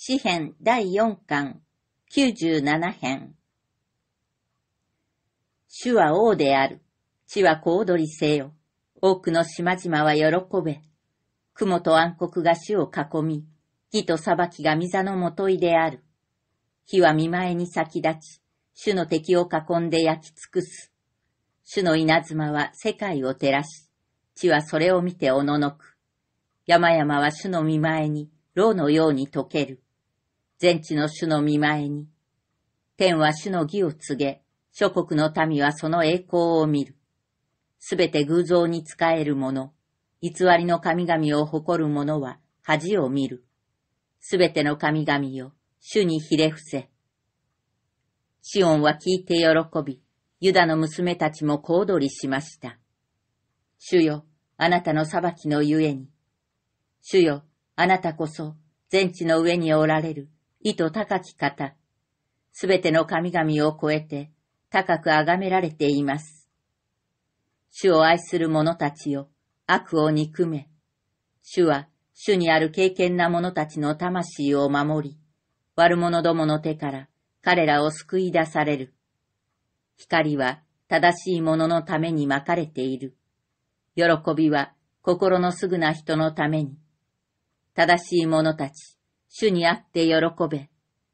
詩編第4巻、97編。主は王である。地は小踊りせよ。多くの島々は喜べ。雲と暗黒が主を囲み、義と裁きが御座のもといである。火は見前に先立ち、主の敵を囲んで焼き尽くす。主の稲妻は世界を照らし、地はそれを見ておののく。山々は主の見前に、牢のように溶ける。全地の主の見前に。天は主の義を告げ、諸国の民はその栄光を見る。すべて偶像に仕える者、偽りの神々を誇る者は恥を見る。すべての神々を主にひれ伏せ。シオンは聞いて喜び、ユダの娘たちも小躍りしました。主よ、あなたの裁きのゆえに。主よ、あなたこそ、全地の上におられる、意図高き方、すべての神々を超えて高く崇められています。主を愛する者たちよ、悪を憎め。主は主にある敬虔な者たちの魂を守り、悪者どもの手から彼らを救い出される。光は正しい者のためにまかれている。喜びは心のすぐな人のために。正しい者たち、主にあって喜べ。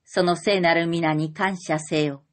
その聖なる皆に感謝せよ。